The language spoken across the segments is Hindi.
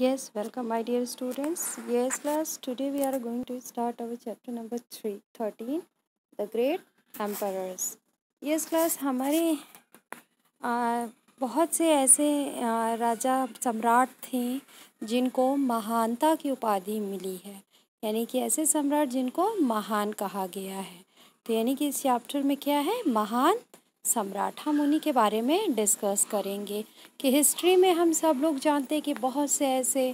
Yes, welcome my dear students. Yes class, today we are going to start our chapter number three thirteen the great emperors yes class हमारे आ, बहुत से ऐसे आ, राजा सम्राट थे जिनको महानता की उपाधि मिली है यानी कि ऐसे सम्राट जिनको महान कहा गया है तो यानी कि इस चैप्टर में क्या है महान सम्राठा मुनि के बारे में डिस्कस करेंगे कि हिस्ट्री में हम सब लोग जानते हैं कि बहुत से ऐसे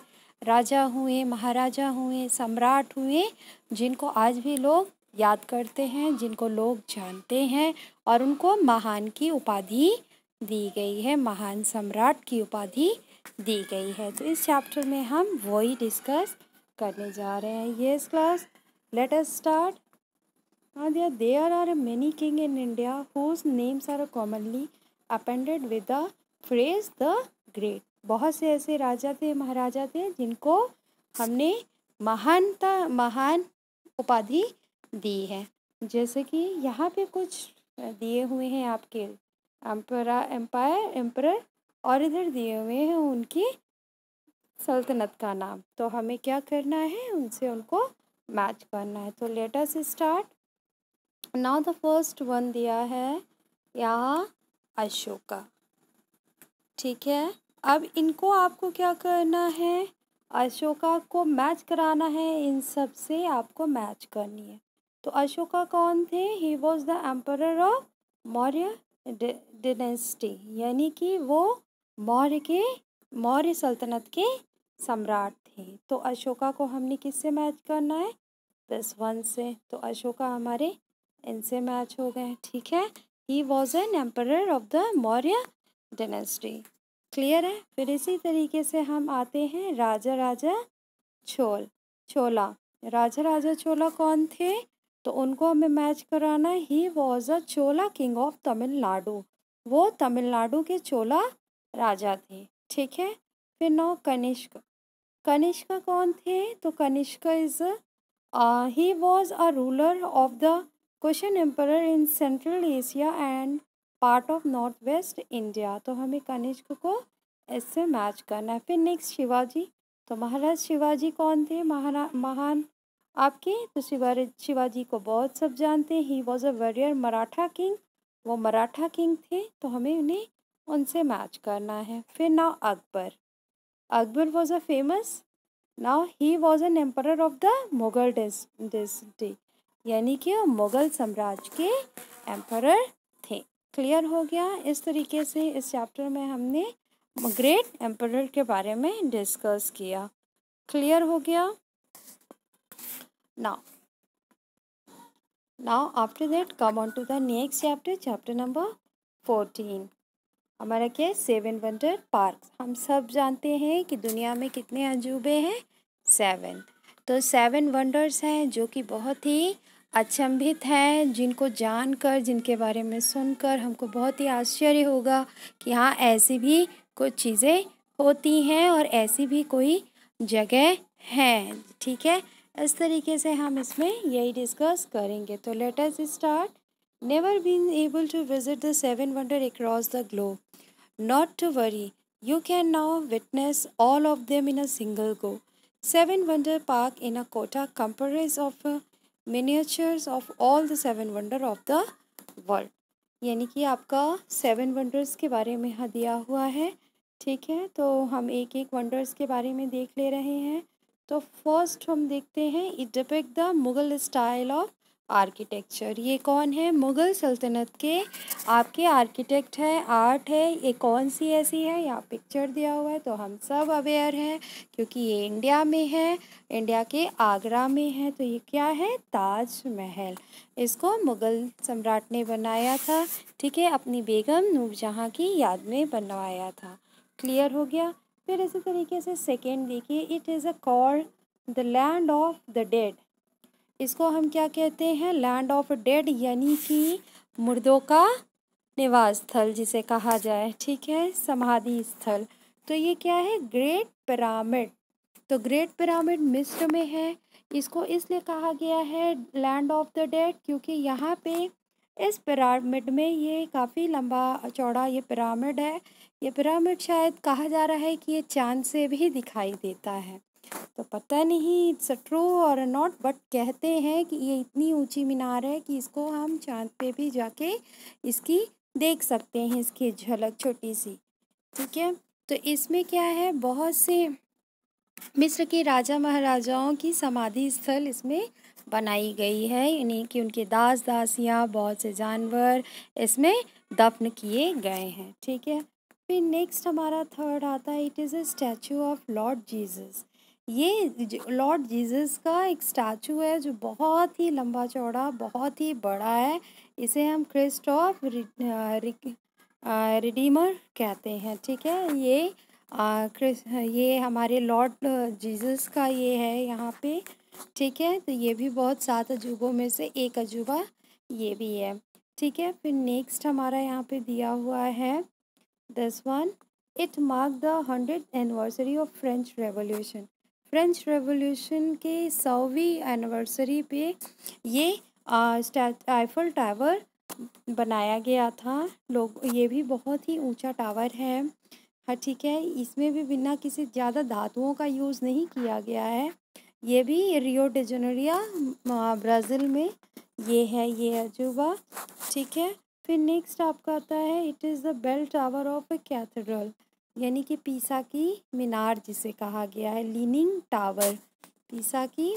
राजा हुए महाराजा हुए सम्राट हुए जिनको आज भी लोग याद करते हैं जिनको लोग जानते हैं और उनको महान की उपाधि दी गई है महान सम्राट की उपाधि दी गई है तो इस चैप्टर में हम वही डिस्कस करने जा रहे हैं ये class let us start Now there, there are many king in India whose names are commonly appended with the phrase the great. बहुत से ऐसे राजा थे महाराजा थे जिनको हमने महानता महान उपाधि दी है जैसे कि यहाँ पे कुछ दिए हुए हैं आपके एम्परा एम्पायर एम्पर और इधर दिए हुए हैं उनकी सल्तनत का नाम तो हमें क्या करना है उनसे उनको मैच करना है तो let's start now the first one दिया है यहाँ अशोका ठीक है अब इनको आपको क्या करना है अशोका को मैच कराना है इन सब से आपको मैच करनी है तो अशोका कौन थे he was the emperor of Maurya dynasty यानी कि वो मौर्य के मौर्य सल्तनत के सम्राट थे तो अशोका को हमने किससे मैच करना है दस वन से तो अशोका हमारे इनसे मैच हो गए ठीक है he was an emperor of the Maurya dynasty clear है फिर इसी तरीके से हम आते हैं राजा राजा छोल छोला राजा राजा छोला कौन थे तो उनको हमें मैच कराना he was a Chola king of Tamil Nadu वो तमिलनाडु के चोला राजा थे ठीक है फिर नौ कनिष्क कनिष्क कौन थे तो Kanishka is he was a ruler of the Kushan emperor in central Asia and part of north west India तो हमें कनिष्क को इससे मैच करना है फिर नेक्स्ट शिवाजी तो महाराज शिवाजी कौन थे महारा महान आपके तो शिवाजी को बहुत सब जानते हैं he was a warrior Maratha king वो मराठा किंग थे तो हमें उन्हें उनसे मैच करना है फिर now Akbar Akbar was a famous now he was an emperor of the Mughal dynasty यानी कि मुग़ल साम्राज्य के एम्परर थे क्लियर हो गया इस तरीके से इस चैप्टर में हमने ग्रेट एम्परर के बारे में डिस्कस किया क्लियर हो गया now now after that come on to the next chapter chapter number fourteen हमारा क्या है सेवन वंडर पार्क हम सब जानते हैं कि दुनिया में कितने अजूबे हैं सेवन तो सेवन वंडर्स हैं जो कि बहुत ही अचंभित हैं जिनको जानकर जिनके बारे में सुनकर हमको बहुत ही आश्चर्य होगा कि हाँ ऐसी भी कुछ चीज़ें होती हैं और ऐसी भी कोई जगह हैं ठीक है इस तरीके से हम इसमें यही डिस्कस करेंगे तो let us start never been able to visit the seven wonder across the globe not to worry you can now witness all of them in a single go seven wonder park in a Kota comprises of miniatures of all the seven wonder of the world यानी कि आपका सेवन वंडर्स के बारे में यहाँ दिया हुआ है ठीक है तो हम एक एक वंडर्स के बारे में देख ले रहे हैं तो फर्स्ट हम देखते हैं it depict the Mughal style of architecture ये कौन है मुग़ल सल्तनत के आपके आर्किटेक्ट हैं आर्ट है ये कौन सी ऐसी है यहाँ पिक्चर दिया हुआ है तो हम सब अवेयर हैं क्योंकि ये इंडिया में है इंडिया के आगरा में है तो ये क्या है ताजमहल इसको मुग़ल सम्राट ने बनाया था ठीक है अपनी बेगम नूरजहाँ की याद में बनवाया था क्लियर हो गया फिर इसी तरीके से सेकेंड देखिए it is a call the land of the dead इसको हम क्या कहते हैं लैंड ऑफ डेड यानी कि मुर्दों का निवास स्थल जिसे कहा जाए ठीक है समाधि स्थल तो ये क्या है ग्रेट पिरामिड तो ग्रेट पिरामिड मिस्र में है इसको इसलिए कहा गया है लैंड ऑफ द डेड क्योंकि यहाँ पे इस पिरामिड में ये काफ़ी लंबा चौड़ा ये पिरामिड है ये पिरामिड शायद कहा जा रहा है कि ये चांद से भी दिखाई देता है तो पता नहीं इट्स ट्रू और नॉट बट कहते हैं कि ये इतनी ऊंची मीनार है कि इसको हम चांद पे भी जाके इसकी देख सकते हैं इसकी झलक छोटी सी ठीक है तो इसमें क्या है बहुत से मिस्र के राजा महाराजाओं की समाधि स्थल इसमें बनाई गई है यानी कि उनके दास दासियाँ बहुत से जानवर इसमें दफन किए गए हैं ठीक है फिर नेक्स्ट हमारा थर्ड आता है it is a statue of lord Jesus ये लॉर्ड जीसस का एक स्टैचू है जो बहुत ही लंबा चौड़ा बहुत ही बड़ा है इसे हम क्रिस्ट ऑफ रिडीमर कहते हैं ठीक है ये आ, ये हमारे लॉर्ड जीसस का ये है यहाँ पे ठीक है तो ये भी बहुत सात अजूबों में से एक अजूबा ये भी है ठीक है फिर नेक्स्ट हमारा यहाँ पे दिया हुआ है दस one it mark the hundred anniversary of French revolution French revolution के सौवीं एनिवर्सरी पे ये आइफल टावर बनाया गया था लोग ये भी बहुत ही ऊंचा टावर है हाँ ठीक है इसमें भी बिना किसी ज़्यादा धातुओं का यूज़ नहीं किया गया है ये भी रियो डिजनरिया ब्राज़ील में ये है ये अजूबा ठीक है फिर नेक्स्ट आपका आता है it is the bell tower of a cathedral यानी कि पीसा की मीनार जिसे कहा गया है लीनिंग टावर पीसा की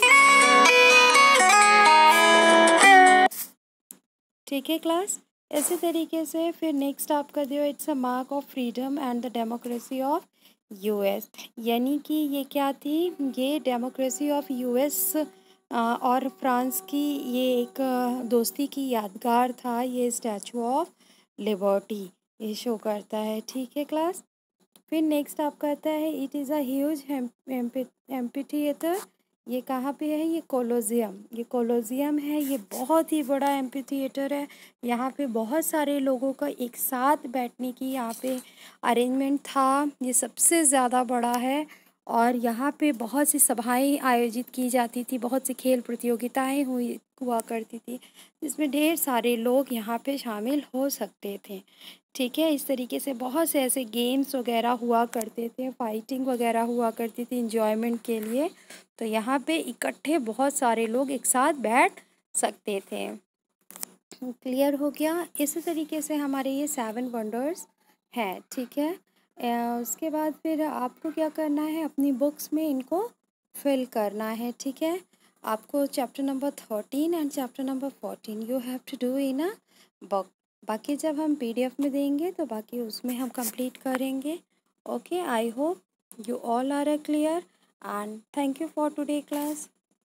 ठीक है क्लास इसी तरीके से फिर नेक्स्ट आप कर जो it's a mark of freedom and the democracy of US यानी कि ये क्या थी ये डेमोक्रेसी ऑफ यूएस और फ्रांस की ये एक दोस्ती की यादगार था ये स्टैचू ऑफ लिबर्टी ये शो करता है ठीक है क्लास फिर नेक्स्ट आपका आता है इट इज़ अवज ह्यूज थिएटर ये कहाँ पे है ये कोलोजियम ये कोलोजियम है ये बहुत ही बड़ा एम्पी थिएटर है यहाँ पे बहुत सारे लोगों का एक साथ बैठने की यहाँ पे अरेंजमेंट था ये सबसे ज़्यादा बड़ा है और यहाँ पे बहुत सी सभाएं आयोजित की जाती थी बहुत सी खेल प्रतियोगिताएं हुई हुआ करती थी जिसमें ढेर सारे लोग यहाँ पे शामिल हो सकते थे ठीक है इस तरीके से बहुत से ऐसे गेम्स वगैरह हुआ करते थे फाइटिंग वगैरह हुआ करती थी इंजॉयमेंट के लिए तो यहाँ पे इकट्ठे बहुत सारे लोग एक साथ बैठ सकते थे क्लियर हो गया इसी तरीके से हमारे ये सेवन वंडर्स हैं ठीक है उसके बाद फिर आपको क्या करना है अपनी बुक्स में इनको फिल करना है ठीक है आपको chapter number thirteen and chapter number fourteen you have to do in a book बाकी जब हम पीडीएफ में देंगे तो बाकी उसमें हम कंप्लीट करेंगे okay I hope you all are a clear and thank you for today class